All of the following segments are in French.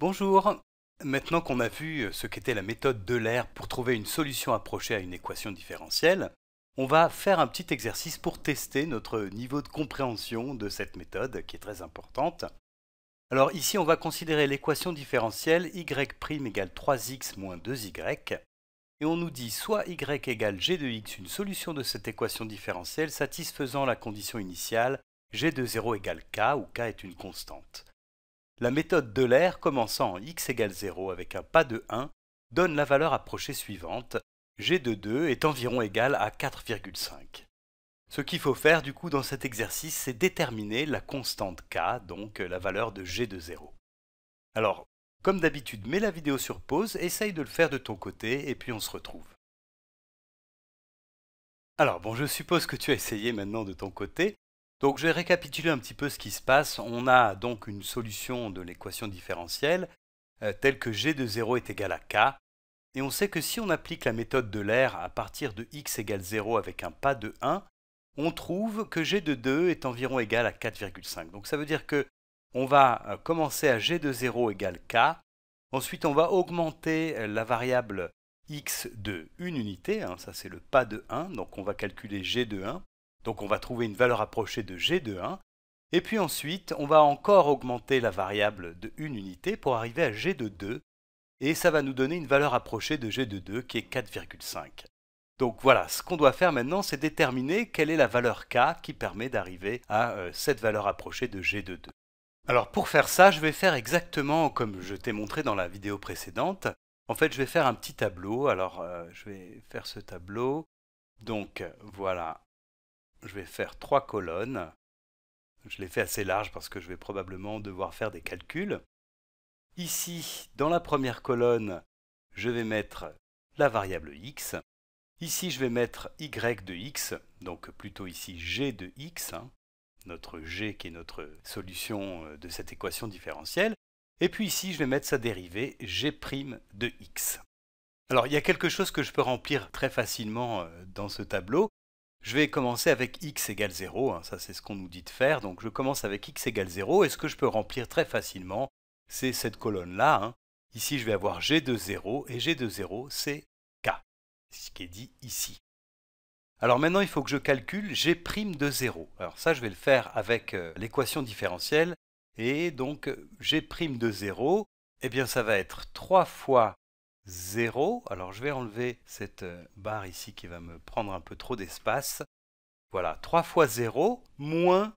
Bonjour Maintenant qu'on a vu euh, ce qu'était la méthode de l'air pour trouver une solution approchée à une équation différentielle, on va faire un petit exercice pour tester notre niveau de compréhension de cette méthode qui est très importante. Alors ici, on va considérer l'équation différentielle y' égale 3x moins 2y, et on nous dit soit y égale g de x, une solution de cette équation différentielle satisfaisant la condition initiale g de 0 égale k, où k est une constante. La méthode de l'air, commençant en x égale 0 avec un pas de 1 donne la valeur approchée suivante, g de 2 est environ égale à 4,5. Ce qu'il faut faire du coup dans cet exercice, c'est déterminer la constante k, donc la valeur de g de 0. Alors, comme d'habitude, mets la vidéo sur pause, essaye de le faire de ton côté, et puis on se retrouve. Alors bon, je suppose que tu as essayé maintenant de ton côté. Donc je vais récapituler un petit peu ce qui se passe. On a donc une solution de l'équation différentielle euh, telle que g de 0 est égal à k. Et on sait que si on applique la méthode de l'air à partir de x égale 0 avec un pas de 1, on trouve que g de 2 est environ égal à 4,5. Donc ça veut dire que on va euh, commencer à g de 0 égale k. Ensuite, on va augmenter euh, la variable x de 1 unité. Hein, ça, c'est le pas de 1. Donc on va calculer g de 1. Donc on va trouver une valeur approchée de g de 1. Et puis ensuite, on va encore augmenter la variable de 1 unité pour arriver à g de 2. Et ça va nous donner une valeur approchée de g de 2 qui est 4,5. Donc voilà, ce qu'on doit faire maintenant, c'est déterminer quelle est la valeur k qui permet d'arriver à euh, cette valeur approchée de g de 2. Alors pour faire ça, je vais faire exactement comme je t'ai montré dans la vidéo précédente. En fait, je vais faire un petit tableau. Alors, euh, je vais faire ce tableau. Donc, voilà je vais faire trois colonnes. Je l'ai fait assez large parce que je vais probablement devoir faire des calculs. Ici, dans la première colonne, je vais mettre la variable x. Ici, je vais mettre y de x, donc plutôt ici g de x, hein, notre g qui est notre solution euh, de cette équation différentielle. Et puis ici, je vais mettre sa dérivée g' de x. Alors, il y a quelque chose que je peux remplir très facilement euh, dans ce tableau, je vais commencer avec x égale 0, hein, ça c'est ce qu'on nous dit de faire, donc je commence avec x égale 0, et ce que je peux remplir très facilement, c'est cette colonne-là. Hein. Ici je vais avoir g de 0, et g de 0 c'est k, ce qui est dit ici. Alors maintenant il faut que je calcule g' de 0. Alors ça je vais le faire avec euh, l'équation différentielle, et donc g' de 0, eh bien ça va être 3 fois 0. Alors je vais enlever cette euh, barre ici qui va me prendre un peu trop d'espace. Voilà, 3 fois 0 moins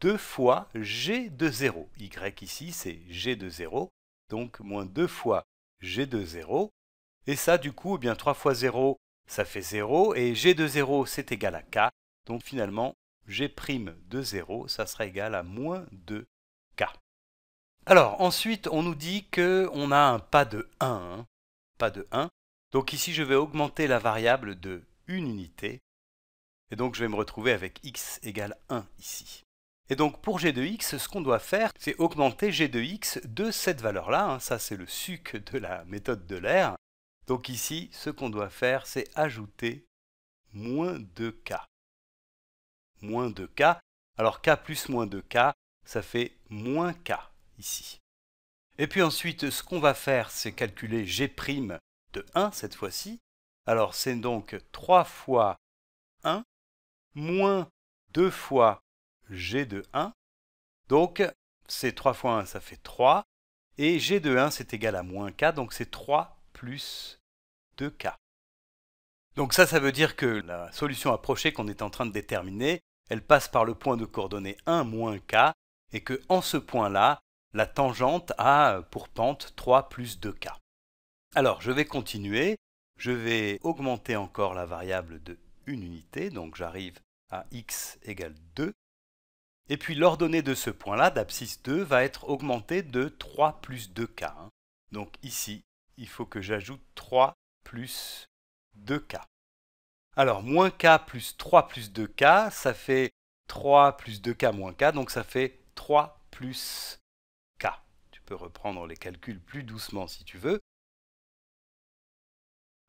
2 fois g de 0. Y ici, c'est g de 0. Donc moins 2 fois g de 0. Et ça, du coup, 3 eh fois 0, ça fait 0. Et g de 0, c'est égal à k. Donc finalement, g' de 0, ça sera égal à moins 2k. Alors ensuite, on nous dit qu'on a un pas de 1 pas de 1. Donc ici, je vais augmenter la variable de 1 unité. Et donc, je vais me retrouver avec x égale 1 ici. Et donc pour g de x, ce qu'on doit faire, c'est augmenter g de x de cette valeur-là. Hein. Ça, c'est le suc de la méthode de l'air. Donc ici, ce qu'on doit faire, c'est ajouter moins 2k. Moins 2k. Alors k plus moins 2k, ça fait moins k ici. Et puis ensuite, ce qu'on va faire, c'est calculer G' de 1 cette fois-ci. Alors c'est donc 3 fois 1 moins 2 fois G de 1. Donc c'est 3 fois 1, ça fait 3. Et G de 1, c'est égal à moins K, donc c'est 3 plus 2K. Donc ça, ça veut dire que la solution approchée qu'on est en train de déterminer, elle passe par le point de coordonnées 1 moins K, et que ce point-là, la tangente a pour pente 3 plus 2k. Alors je vais continuer, je vais augmenter encore la variable de 1 unité, donc j'arrive à x égale 2. Et puis l'ordonnée de ce point-là, d'abscisse 2, va être augmentée de 3 plus 2k. Hein. Donc ici, il faut que j'ajoute 3 plus 2k. Alors, moins k plus 3 plus 2k, ça fait 3 plus 2k moins k, donc ça fait 3 plus tu peux reprendre les calculs plus doucement si tu veux.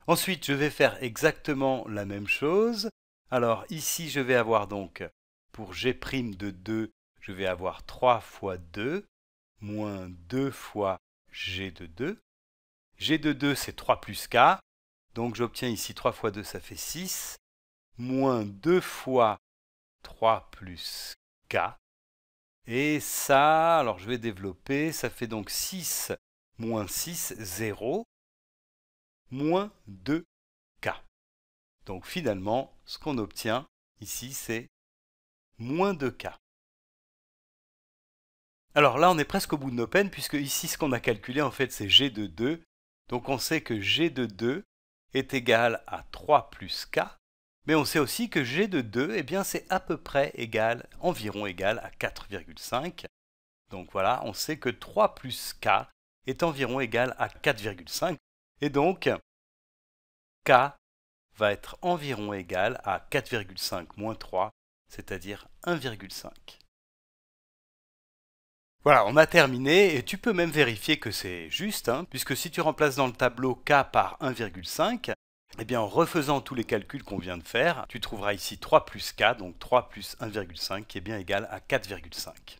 Ensuite, je vais faire exactement la même chose. Alors ici, je vais avoir donc, pour G' de 2, je vais avoir 3 fois 2, moins 2 fois G de 2. G de 2, c'est 3 plus K. Donc j'obtiens ici 3 fois 2, ça fait 6, moins 2 fois 3 plus K. Et ça, alors je vais développer, ça fait donc 6 moins 6, 0, moins 2k. Donc finalement, ce qu'on obtient ici, c'est moins 2k. Alors là, on est presque au bout de nos peines, puisque ici, ce qu'on a calculé, en fait, c'est g de 2. Donc on sait que g de 2 est égal à 3 plus k, mais on sait aussi que g de 2, eh c'est à peu près égal, environ égal à 4,5. Donc voilà, on sait que 3 plus k est environ égal à 4,5. Et donc, k va être environ égal à 4,5 moins 3, c'est-à-dire 1,5. Voilà, on a terminé, et tu peux même vérifier que c'est juste, hein, puisque si tu remplaces dans le tableau k par 1,5, eh bien, en refaisant tous les calculs qu'on vient de faire, tu trouveras ici 3 plus k, donc 3 plus 1,5 qui est bien égal à 4,5.